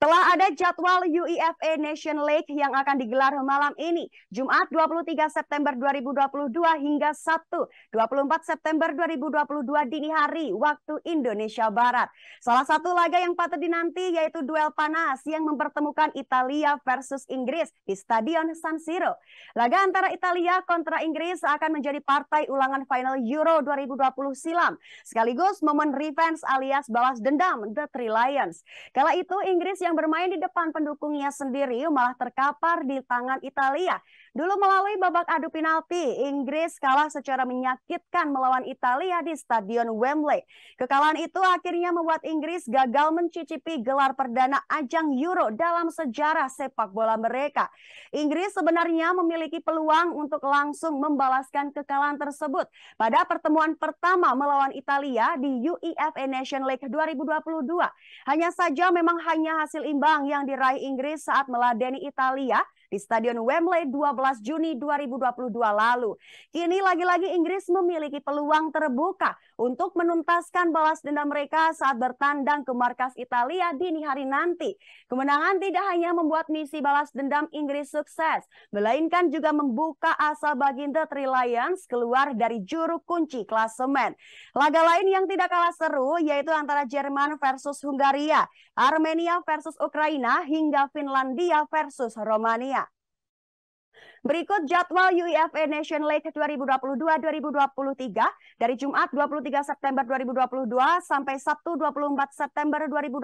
Telah ada jadwal UEFA Nation League yang akan digelar malam ini, Jumat 23 September 2022 hingga Sabtu 24 September 2022 dini hari waktu Indonesia Barat. Salah satu laga yang patut dinanti yaitu duel panas yang mempertemukan Italia versus Inggris di Stadion San Siro. Laga antara Italia kontra Inggris akan menjadi partai ulangan final Euro 2020 silam, sekaligus momen revenge alias balas dendam The Three Lions. Kala itu Inggris yang yang bermain di depan pendukungnya sendiri malah terkapar di tangan Italia Dulu melalui babak adu penalti, Inggris kalah secara menyakitkan melawan Italia di Stadion Wembley. Kekalahan itu akhirnya membuat Inggris gagal mencicipi gelar perdana ajang Euro dalam sejarah sepak bola mereka. Inggris sebenarnya memiliki peluang untuk langsung membalaskan kekalahan tersebut pada pertemuan pertama melawan Italia di UEFA Nation League 2022. Hanya saja memang hanya hasil imbang yang diraih Inggris saat meladeni Italia di Stadion Wembley 12 16 Juni 2022 lalu. Kini lagi-lagi Inggris memiliki peluang terbuka untuk menuntaskan balas dendam mereka saat bertandang ke markas Italia dini hari nanti. Kemenangan tidak hanya membuat misi balas dendam Inggris sukses, melainkan juga membuka asa Baginda Three Lions keluar dari juru kunci klasemen. Laga lain yang tidak kalah seru yaitu antara Jerman versus Hungaria, Armenia versus Ukraina hingga Finlandia versus Romania. Berikut jadwal UEFA Nation League 2022-2023 dari Jumat 23 September 2022 sampai Sabtu 24 September 2022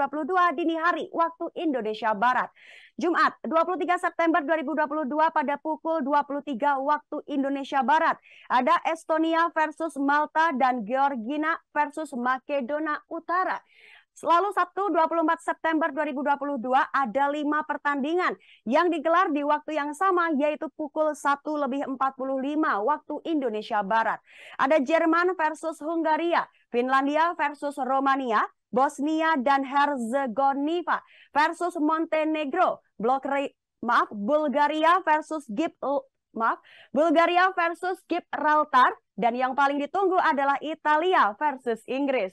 dini hari waktu Indonesia Barat. Jumat 23 September 2022 pada pukul 23 waktu Indonesia Barat. Ada Estonia versus Malta dan Georgina versus Makedonia Utara. Selalu Sabtu 24 September 2022 ada lima pertandingan yang digelar di waktu yang sama yaitu pukul 1 lebih 45 waktu Indonesia Barat. Ada Jerman versus Hungaria, Finlandia versus Romania, Bosnia dan Herzegovina versus Montenegro, Blok Re maaf Bulgaria versus Gip maaf Bulgaria versus Gibraltar dan yang paling ditunggu adalah Italia versus Inggris.